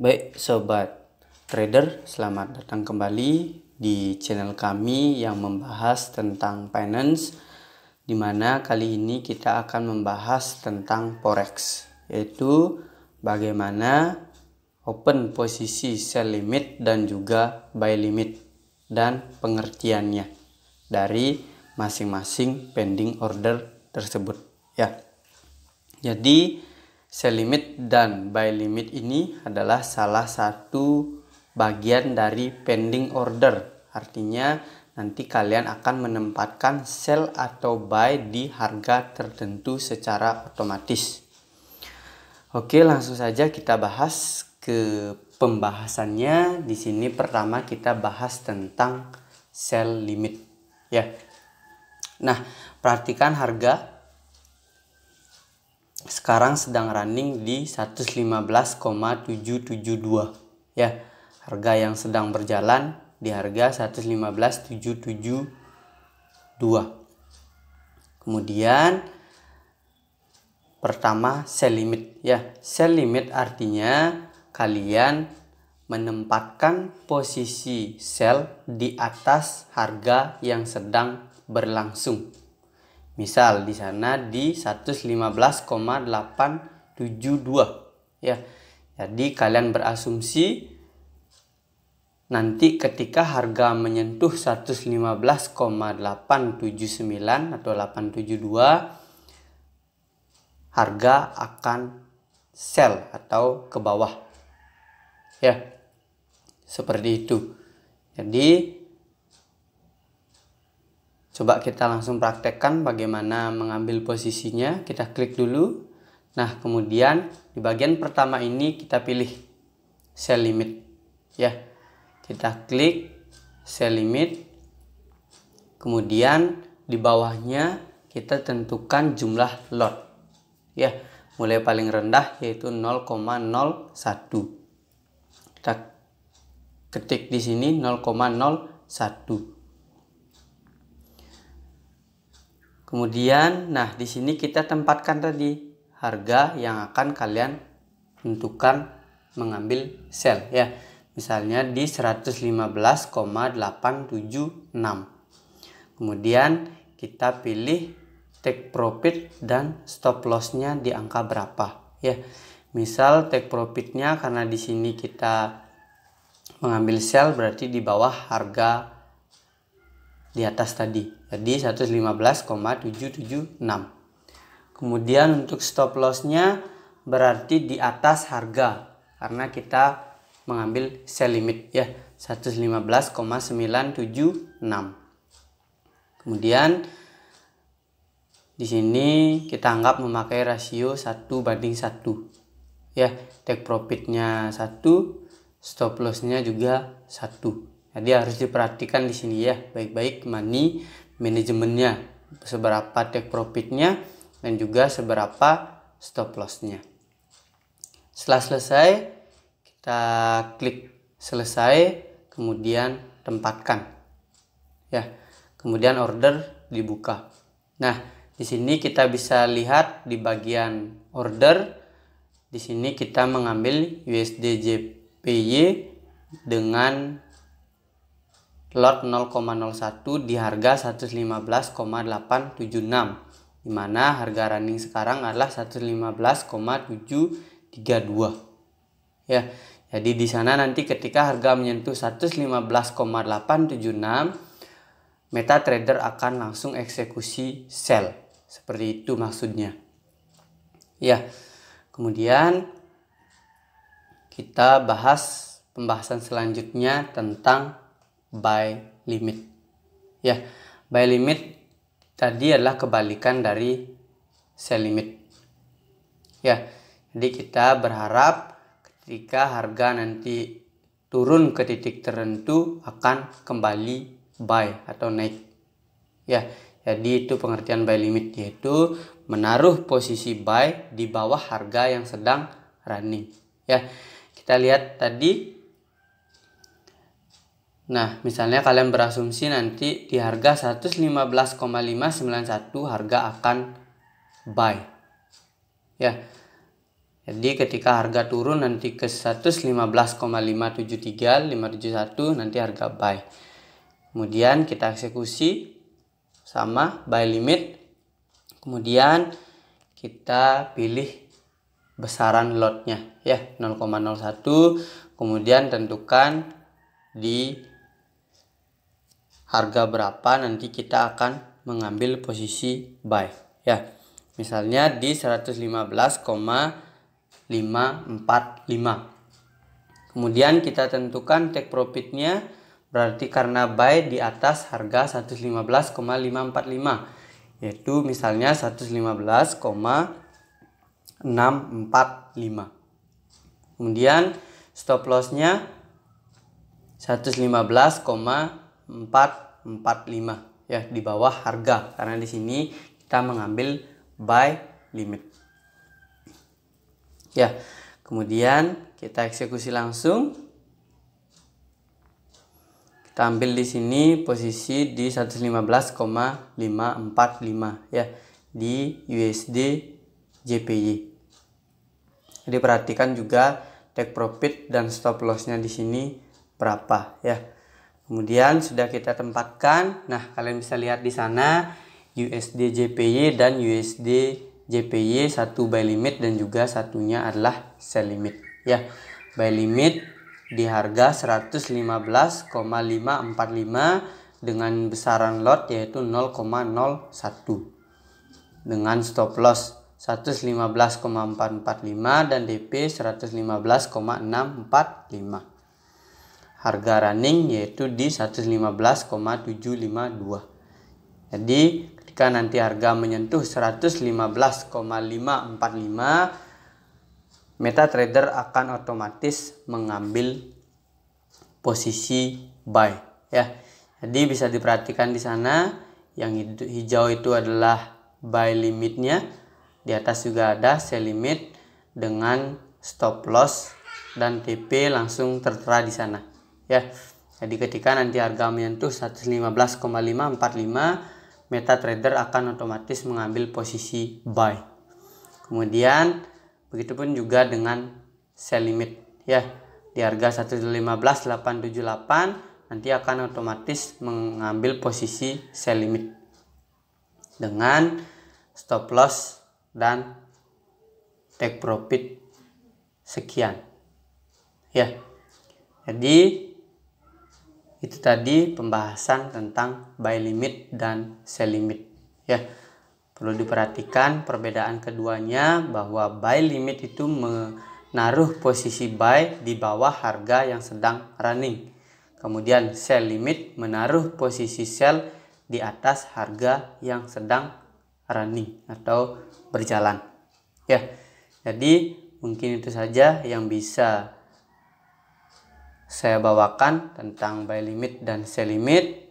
Baik sobat trader, selamat datang kembali di channel kami yang membahas tentang finance di mana kali ini kita akan membahas tentang forex yaitu bagaimana open posisi sell limit dan juga buy limit dan pengertiannya dari masing-masing pending order tersebut ya. Jadi Sell limit dan buy limit ini adalah salah satu bagian dari pending order. Artinya nanti kalian akan menempatkan sell atau buy di harga tertentu secara otomatis. Oke, langsung saja kita bahas ke pembahasannya. Di sini pertama kita bahas tentang sell limit ya. Nah, perhatikan harga sekarang sedang running di 115,772 ya harga yang sedang berjalan di harga 115,772 kemudian pertama sell limit ya sell limit artinya kalian menempatkan posisi sell di atas harga yang sedang berlangsung Misal di sana di 115,872 ya. Jadi kalian berasumsi nanti ketika harga menyentuh 115,879 atau 872 harga akan sell atau ke bawah. Ya. Seperti itu. Jadi Coba kita langsung praktekkan bagaimana mengambil posisinya. Kita klik dulu. Nah, kemudian di bagian pertama ini kita pilih sell limit. Ya, kita klik sell limit. Kemudian di bawahnya kita tentukan jumlah lot. Ya, mulai paling rendah yaitu 0,01. Kita ketik di sini 0,01. Kemudian, nah di sini kita tempatkan tadi harga yang akan kalian tentukan mengambil sel ya. Misalnya di 115,876. Kemudian kita pilih take profit dan stop loss-nya di angka berapa ya. Misal take profit-nya karena di sini kita mengambil sel berarti di bawah harga di atas tadi. Jadi 115,776. Kemudian untuk stop loss-nya berarti di atas harga karena kita mengambil sell limit ya 115,976. Kemudian di sini kita anggap memakai rasio 1 banding 1. Ya, take profitnya 1, stop lossnya juga 1. Jadi nah, harus diperhatikan di sini ya, baik-baik money manajemennya, seberapa take profitnya, dan juga seberapa stop lossnya. Setelah selesai, kita klik selesai, kemudian tempatkan. Ya, kemudian order dibuka. Nah, di sini kita bisa lihat di bagian order, di sini kita mengambil usdjpy dengan lot 0,01 di harga 115,876 di mana harga running sekarang adalah 115,732 ya jadi di sana nanti ketika harga menyentuh 115,876 trader akan langsung eksekusi sell seperti itu maksudnya ya kemudian kita bahas pembahasan selanjutnya tentang by limit. Ya, by limit tadi adalah kebalikan dari sell limit. Ya, jadi kita berharap ketika harga nanti turun ke titik tertentu akan kembali buy atau naik. Ya, jadi itu pengertian buy limit yaitu menaruh posisi buy di bawah harga yang sedang running. Ya, kita lihat tadi Nah, misalnya kalian berasumsi nanti di harga 115,591 harga akan buy. Ya. Jadi ketika harga turun nanti ke 115,573 571 nanti harga buy. Kemudian kita eksekusi sama buy limit. Kemudian kita pilih besaran lotnya ya 0,01 kemudian tentukan di harga berapa nanti kita akan mengambil posisi buy ya misalnya di 115,545 kemudian kita tentukan take profitnya berarti karena buy di atas harga 115,545 yaitu misalnya 115,645 kemudian stop lossnya 115,545 445 ya di bawah harga karena di sini kita mengambil buy limit. Ya. Kemudian kita eksekusi langsung. Kita ambil di sini posisi di 115,545 ya di USD JPY. Jadi perhatikan juga take profit dan stop lossnya di sini berapa ya. Kemudian sudah kita tempatkan. Nah, kalian bisa lihat di sana USD JPY dan USD JPY satu buy limit dan juga satunya adalah sell limit. Ya, buy limit di harga 115,545 dengan besaran lot yaitu 0,01 dengan stop loss 115,445 dan DP 115,645 harga running yaitu di 115,752. Jadi ketika nanti harga menyentuh 115,545 MetaTrader akan otomatis mengambil posisi buy ya. Jadi bisa diperhatikan di sana yang hijau itu adalah buy limitnya. Di atas juga ada sell limit dengan stop loss dan TP langsung tertera di sana ya jadi ketika nanti harga menyentuh 115,545 MetaTrader akan otomatis mengambil posisi buy kemudian begitupun juga dengan sell limit ya di harga 115.878 nanti akan otomatis mengambil posisi sell limit dengan stop loss dan take profit sekian ya jadi itu tadi pembahasan tentang buy limit dan sell limit ya perlu diperhatikan perbedaan keduanya bahwa buy limit itu menaruh posisi buy di bawah harga yang sedang running kemudian sell limit menaruh posisi sell di atas harga yang sedang running atau berjalan ya jadi mungkin itu saja yang bisa saya bawakan tentang buy limit dan sell limit